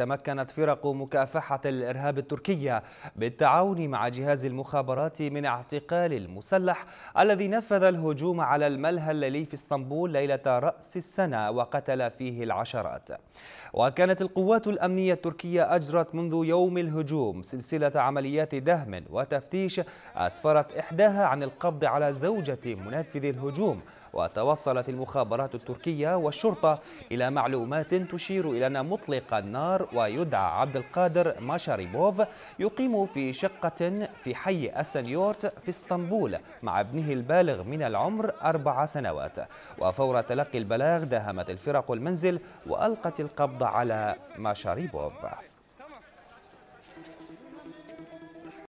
تمكنت فرق مكافحة الإرهاب التركية بالتعاون مع جهاز المخابرات من اعتقال المسلح الذي نفذ الهجوم على الملهى الليلي في اسطنبول ليلة رأس السنة وقتل فيه العشرات وكانت القوات الأمنية التركية أجرت منذ يوم الهجوم سلسلة عمليات دهم وتفتيش أسفرت إحداها عن القبض على زوجة منفذ الهجوم وتوصلت المخابرات التركية والشرطة إلى معلومات تشير إلى أن مطلق النار ويدعى عبد القادر ماشاريبوف يقيم في شقة في حي أسنيورت في اسطنبول مع ابنه البالغ من العمر أربع سنوات وفور تلقي البلاغ داهمت الفرق المنزل وألقت القبض على ماشاريبوف